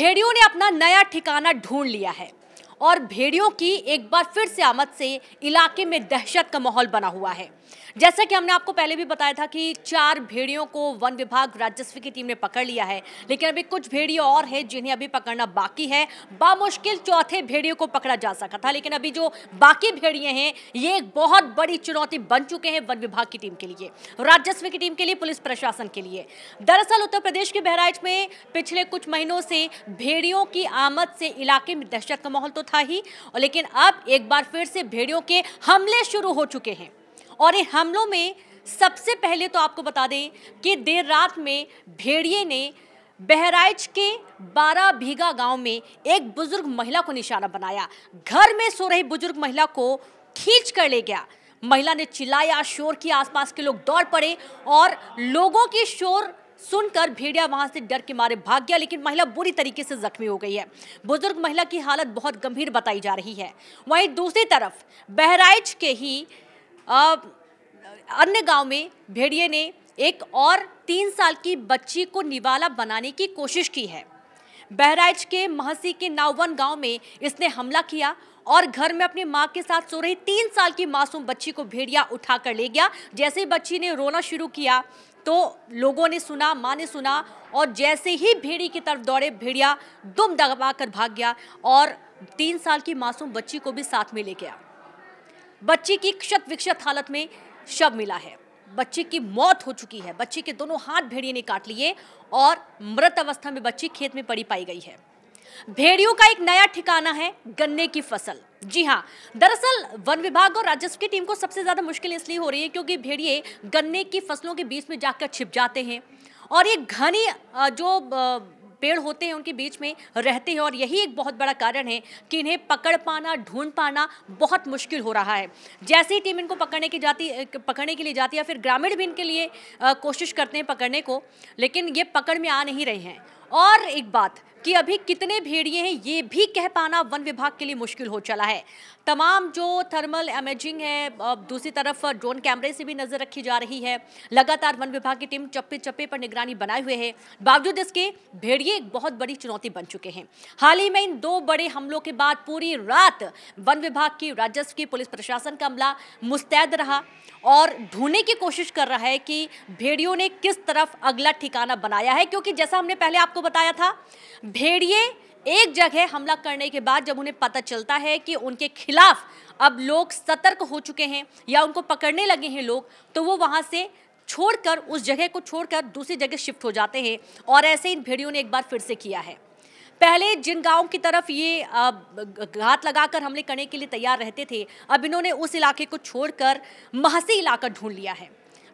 भेड़ियों ने अपना नया ठिकाना ढूंढ लिया है और भेड़ियों की एक बार फिर से आमद से इलाके में दहशत का माहौल बना हुआ है जैसा कि हमने आपको पहले भी बताया था कि चार भेड़ियों को वन विभाग राजस्व की टीम ने पकड़ लिया है लेकिन अभी कुछ भेड़िया और हैं जिन्हें अभी पकड़ना बाकी है बामुश्किल चौथे भेड़ियों को पकड़ा जा सका था लेकिन अभी जो बाकी भेड़िए हैं ये एक बहुत बड़ी चुनौती बन चुके हैं वन विभाग की टीम के लिए राजस्व की टीम के लिए पुलिस प्रशासन के लिए दरअसल उत्तर प्रदेश के बहराइच में पिछले कुछ महीनों से भेड़ियों की आमद से इलाके में दहशत का माहौल तो था ही लेकिन अब एक बार फिर से भेड़ियों के हमले शुरू हो चुके हैं और इन हमलों में सबसे पहले तो आपको बता दें कि देर रात में भेड़िए ने बहराइच के बारह भीगा गांव में एक बुजुर्ग महिला को निशाना बनाया घर में सो रही बुजुर्ग महिला को खींच कर ले गया महिला ने चिल्लाया शोर की आसपास के लोग दौड़ पड़े और लोगों की शोर सुनकर भेड़िया वहां से डर के मारे भाग गया लेकिन महिला बुरी तरीके से जख्मी हो गई है बुजुर्ग महिला की हालत बहुत गंभीर बताई जा रही है वहीं दूसरी तरफ बहराइच के ही अन्य गांव में भेड़िए ने एक और तीन साल की बच्ची को निवाला बनाने की कोशिश की है बहराइच के महसी के नावन गांव में इसने हमला किया और घर में अपनी मां के साथ सो रही तीन साल की मासूम बच्ची को भेड़िया उठा कर ले गया जैसे ही बच्ची ने रोना शुरू किया तो लोगों ने सुना मां ने सुना और जैसे ही भेड़ी की तरफ दौड़े भेड़िया दुम दबा कर भाग गया और तीन साल की मासूम बच्ची को भी साथ में ले गया बच्ची की क्षत विक्षत हालत में शव मिला है बच्चे की मौत हो चुकी है बच्चे के दोनों हाथ भेड़िए ने काट लिए और मृत अवस्था में बच्ची खेत में पड़ी पाई गई है भेड़ियों का एक नया ठिकाना है गन्ने की फसल जी हाँ दरअसल वन विभाग और राजस्व की टीम को सबसे ज्यादा मुश्किल इसलिए हो रही है क्योंकि भेड़िए गन्ने की फसलों के बीच में जाकर छिप जाते हैं और ये घनी जो पेड़ होते हैं उनके बीच में रहते हैं और यही एक बहुत बड़ा कारण है कि इन्हें पकड़ पाना ढूंढ पाना बहुत मुश्किल हो रहा है जैसे ही टीम इनको पकड़ने की जाती पकड़ने के लिए जाती है फिर ग्रामीण भी इनके लिए कोशिश करते हैं पकड़ने को लेकिन ये पकड़ में आ नहीं रहे हैं और एक बात कि अभी कितने भेड़िए हैं ये भी कह पाना वन विभाग के लिए मुश्किल हो चला है तमाम जो थर्मल इमेजिंग है दूसरी तरफ ड्रोन कैमरे से भी नज़र रखी जा रही है लगातार वन विभाग की टीम चप्पे चप्पे पर निगरानी बनाए हुए है बावजूद इसके भेड़िए एक बहुत बड़ी चुनौती बन चुके हैं हाल ही में इन दो बड़े हमलों के बाद पूरी रात वन विभाग की राजस्व की पुलिस प्रशासन का अमला मुस्तैद रहा और ढूंढने की कोशिश कर रहा है कि भेड़ियों ने किस तरफ अगला ठिकाना बनाया है क्योंकि जैसा हमने पहले आपको आपको बताया था भेड़िए एक जगह हमला करने के बाद जब उन्हें पता चलता है कि उनके खिलाफ अब लोग सतर्क हो चुके हैं या उनको पकड़ने लगे हैं लोग तो वो वहां से छोड़कर उस जगह को छोड़कर दूसरी जगह शिफ्ट हो जाते हैं और ऐसे इन भेड़ियों ने एक बार फिर से किया है पहले जिन गांव की तरफ ये घात लगाकर हमले करने के लिए तैयार रहते थे अब इन्होंने उस इलाके को छोड़कर महसी इलाका ढूंढ लिया है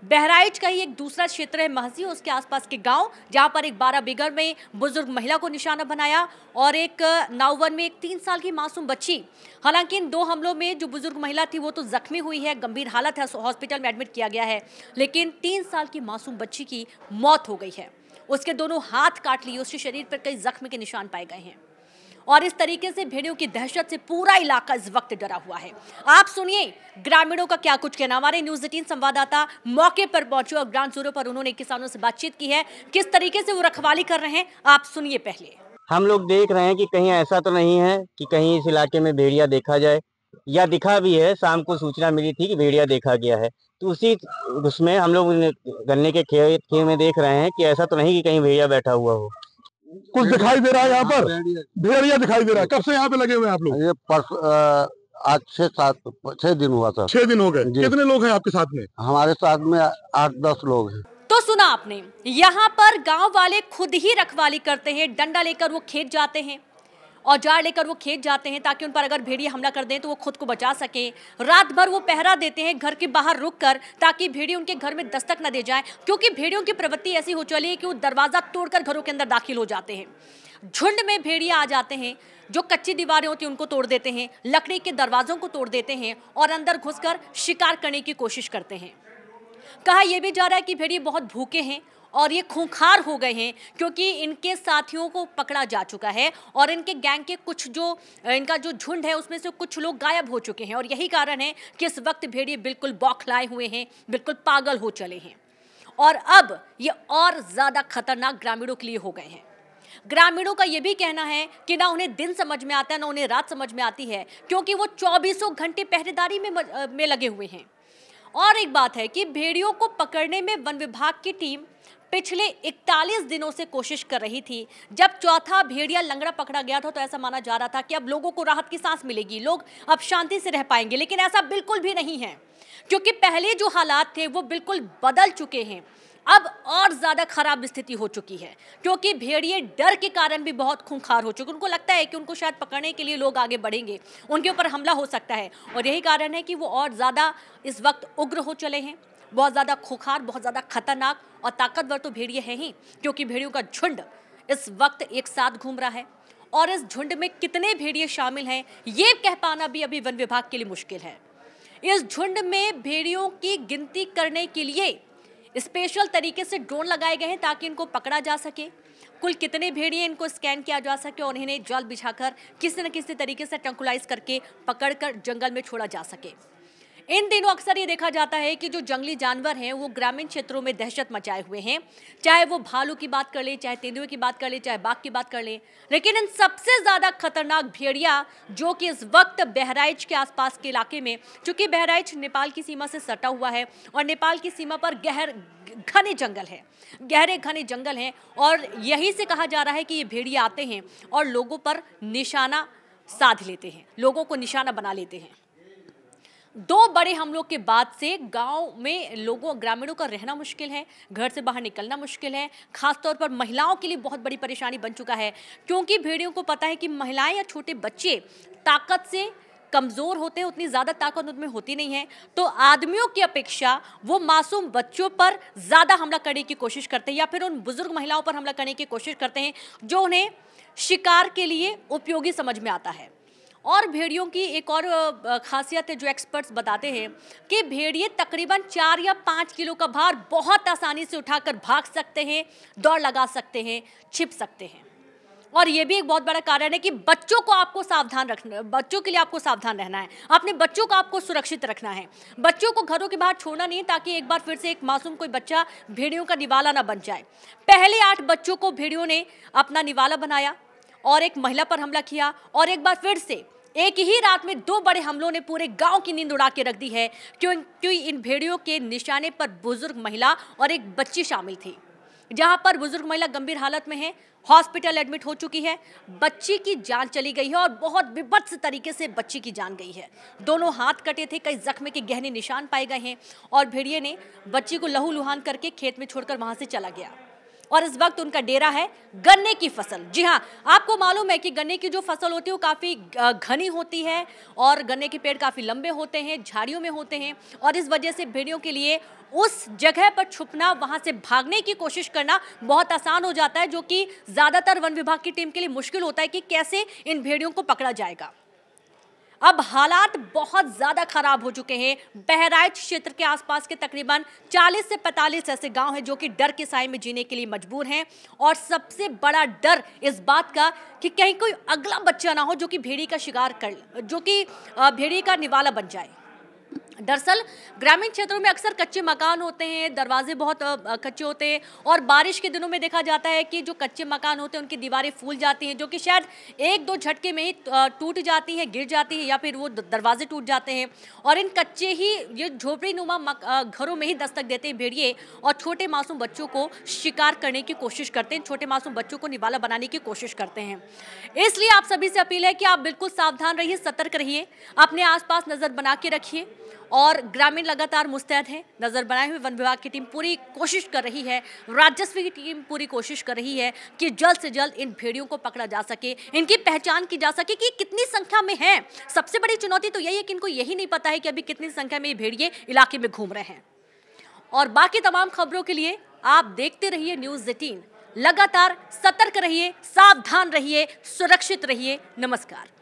बहराइच का ही एक दूसरा क्षेत्र है महसी उसके आसपास के गांव जहां पर एक बारह बिगर में बुजुर्ग महिला को निशाना बनाया और एक नाउवन में एक तीन साल की मासूम बच्ची हालांकि इन दो हमलों में जो बुजुर्ग महिला थी वो तो जख्मी हुई है गंभीर हालत है हॉस्पिटल में एडमिट किया गया है लेकिन तीन साल की मासूम बच्ची की मौत हो गई है उसके दोनों हाथ काट लिए उसके शरीर पर कई जख्म के निशान पाए गए हैं और इस तरीके से भेड़ियों की दहशत से पूरा इलाका इस वक्त डरा हुआ है आप सुनिए ग्रामीणों का क्या कुछ कहना हमारे न्यूज एटीन संवाददाता मौके पर पहुंचे और ग्राम जोरों पर उन्होंने किसानों से बातचीत की है किस तरीके से वो रखवाली कर रहे हैं आप सुनिए पहले हम लोग देख रहे हैं कि कहीं ऐसा तो नहीं है कि कहीं इस इलाके में भेड़िया देखा जाए या दिखा भी है शाम को सूचना मिली थी कि भेड़िया देखा गया है तो उसी उसमें हम लोग गन्ने के खेत में देख रहे हैं कि ऐसा तो नहीं कि कहीं भेड़िया बैठा हुआ हो कुछ दिखाई दे रहा है यहाँ हाँ, पर भेड़िया दिखाई दे रहा है कब से यहाँ पे लगे हुए हैं आप लोग ये आज छह सात छह दिन हुआ था छह दिन हो गए कितने लोग हैं आपके साथ में हमारे साथ में आठ दस लोग हैं तो सुना आपने यहाँ पर गांव वाले खुद ही रखवाली करते हैं डंडा लेकर वो खेत जाते हैं औजार लेकर वो खेत जाते हैं ताकि उन पर अगर भेड़िए हमला कर दें तो वो खुद को बचा सकें रात भर वो पहरा देते हैं घर के बाहर रुक कर ताकि भेड़िए उनके घर में दस्तक न दे जाए क्योंकि भेड़ियों की प्रवृत्ति ऐसी हो चली है कि वो दरवाज़ा तोड़कर घरों के अंदर दाखिल हो जाते हैं झुंड में भेड़िए आ जाते हैं जो कच्ची दीवारें होती हैं उनको तोड़ देते हैं लकड़ी के दरवाज़ों को तोड़ देते हैं और अंदर घुसकर शिकार करने की कोशिश करते हैं कहा यह भी जा रहा है कि भेड़िए बहुत भूखे हैं और ये खूंखार हो गए हैं क्योंकि इनके साथियों को पकड़ा जा चुका है और इनके गैंग के कुछ जो इनका जो झुंड है उसमें से कुछ लोग गायब हो चुके हैं और यही कारण है कि इस वक्त भेड़िए बिल्कुल बौखलाए हुए हैं बिल्कुल पागल हो चले हैं और अब ये और ज़्यादा खतरनाक ग्रामीणों के लिए हो गए हैं ग्रामीणों का यह भी कहना है कि ना उन्हें दिन समझ में आता है ना उन्हें रात समझ में आती है क्योंकि वो चौबीसों घंटे पहरेदारी में में लगे हुए हैं और एक बात है कि भेड़ियों को पकड़ने में वन विभाग की टीम पिछले 41 दिनों से कोशिश कर रही थी जब चौथा भेड़िया लंगड़ा पकड़ा गया था तो ऐसा माना जा रहा था कि अब लोगों को राहत की सांस मिलेगी लोग अब शांति से रह पाएंगे लेकिन ऐसा बिल्कुल भी नहीं है क्योंकि पहले जो हालात थे वो बिल्कुल बदल चुके हैं अब और ज़्यादा खराब स्थिति हो चुकी है क्योंकि भेड़िए डर के कारण भी बहुत खूंखार हो चुके उनको लगता है कि उनको शायद पकड़ने के लिए लोग आगे बढ़ेंगे उनके ऊपर हमला हो सकता है और यही कारण है कि वो और ज़्यादा इस वक्त उग्र हो चले हैं बहुत ज़्यादा खुखार बहुत ज़्यादा खतरनाक और ताकतवर तो भेड़िए हैं ही क्योंकि भेड़ियों का झुंड इस वक्त एक साथ घूम रहा है और इस झुंड में कितने भेड़िए शामिल हैं ये कह पाना भी अभी वन विभाग के लिए मुश्किल है इस झुंड में भेड़ियों की गिनती करने के लिए स्पेशल तरीके से ड्रोन लगाए गए हैं ताकि इनको पकड़ा जा सके कुल कितने भेड़िए इनको स्कैन किया जा सके और इन्हें जल बिछाकर किसी न किसी तरीके से टंकुलाइज करके पकड़कर जंगल में छोड़ा जा सके इन दिनों अक्सर ये देखा जाता है कि जो जंगली जानवर हैं वो ग्रामीण क्षेत्रों में दहशत मचाए हुए हैं चाहे वो भालू की बात कर ले चाहे तेंदुए की बात कर ले चाहे बाघ की बात कर ले लेकिन इन सबसे ज़्यादा खतरनाक भेड़िया जो कि इस वक्त बहराइच के आसपास के इलाके में चूंकि बहराइच नेपाल की सीमा से सटा हुआ है और नेपाल की सीमा पर गहर घने जंगल है गहरे घने जंगल हैं और यही से कहा जा रहा है कि ये भेड़िया आते हैं और लोगों पर निशाना साध लेते हैं लोगों को निशाना बना लेते हैं दो बड़े हमलों के बाद से गांव में लोगों ग्रामीणों का रहना मुश्किल है घर से बाहर निकलना मुश्किल है खासतौर पर महिलाओं के लिए बहुत बड़ी परेशानी बन चुका है क्योंकि भेड़ियों को पता है कि महिलाएं या छोटे बच्चे ताकत से कमज़ोर होते हैं उतनी ज़्यादा ताकत उनमें होती नहीं है तो आदमियों की अपेक्षा वो मासूम बच्चों पर ज़्यादा हमला करने की कोशिश करते हैं या फिर उन बुज़ुर्ग महिलाओं पर हमला करने की कोशिश करते हैं जो उन्हें शिकार के लिए उपयोगी समझ में आता है और भेड़ियों की एक और खासियत है जो एक्सपर्ट्स बताते हैं कि भेड़िए तकरीबन चार या पाँच किलो का भार बहुत आसानी से उठाकर भाग सकते हैं दौड़ लगा सकते हैं छिप सकते हैं और ये भी एक बहुत बड़ा कारण है कि बच्चों को आपको सावधान रखना बच्चों के लिए आपको सावधान रहना है अपने बच्चों को आपको सुरक्षित रखना है बच्चों को घरों के बाहर छोड़ना नहीं ताकि एक बार फिर से एक मासूम कोई बच्चा भेड़ियों का निवाला ना बन जाए पहले आठ बच्चों को भेड़ियों ने अपना निवाला बनाया और एक महिला पर हमला किया और एक बार फिर से एक ही रात में दो बड़े हमलों ने पूरे गांव की नींद उड़ा के रख दी है क्योंकि इन भेड़ियों के निशाने पर बुजुर्ग महिला और एक बच्ची शामिल थी जहां पर बुजुर्ग महिला गंभीर हालत में है हॉस्पिटल एडमिट हो चुकी है बच्ची की जान चली गई है और बहुत विभत्स तरीके से बच्ची की जान गई है दोनों हाथ कटे थे कई जख्मे के गहने निशान पाए गए हैं और भेड़िए ने बच्ची को लहू लुहान करके खेत में छोड़कर वहां से चला गया और इस वक्त उनका डेरा है गन्ने की फसल जी हाँ आपको मालूम है कि गन्ने की जो फसल होती है वो काफ़ी घनी होती है और गन्ने के पेड़ काफ़ी लंबे होते हैं झाड़ियों में होते हैं और इस वजह से भेड़ियों के लिए उस जगह पर छुपना वहां से भागने की कोशिश करना बहुत आसान हो जाता है जो कि ज़्यादातर वन विभाग की टीम के लिए मुश्किल होता है कि कैसे इन भेड़ियों को पकड़ा जाएगा अब हालात बहुत ज़्यादा ख़राब हो चुके हैं बहराइच क्षेत्र के आसपास के तकरीबन 40 से 45 ऐसे गांव हैं जो कि डर के साय में जीने के लिए मजबूर हैं और सबसे बड़ा डर इस बात का कि कहीं कोई अगला बच्चा ना हो जो कि भेड़ी का शिकार कर जो कि भेड़ी का निवाला बन जाए दरअसल ग्रामीण क्षेत्रों में अक्सर कच्चे मकान होते हैं दरवाजे बहुत कच्चे होते हैं और बारिश के दिनों में देखा जाता है कि जो कच्चे मकान होते हैं उनकी दीवारें फूल जाती हैं जो कि शायद एक दो झटके में ही टूट जाती हैं गिर जाती है या फिर वो दरवाजे टूट जाते हैं और इन कच्चे ही ये झोपड़ी नुमा घरों में ही दस्तक देते हैं भेड़िए और छोटे मासूम बच्चों को शिकार करने की कोशिश करते हैं छोटे मासूम बच्चों को निवाला बनाने की कोशिश करते हैं इसलिए आप सभी से अपील है कि आप बिल्कुल सावधान रहिए सतर्क रहिए अपने आस नज़र बना के रखिए और ग्रामीण लगातार मुस्तैद हैं नज़र बनाए हुए वन विभाग की टीम पूरी कोशिश कर रही है राजस्व की टीम पूरी कोशिश कर रही है कि जल्द से जल्द इन भेड़ियों को पकड़ा जा सके इनकी पहचान की जा सके कि कितनी संख्या में हैं सबसे बड़ी चुनौती तो यही है कि इनको यही नहीं पता है कि अभी कितनी संख्या में ये भेड़िए इलाके में घूम रहे हैं और बाकी तमाम खबरों के लिए आप देखते रहिए न्यूज़ एटीन लगातार सतर्क रहिए सावधान रहिए सुरक्षित रहिए नमस्कार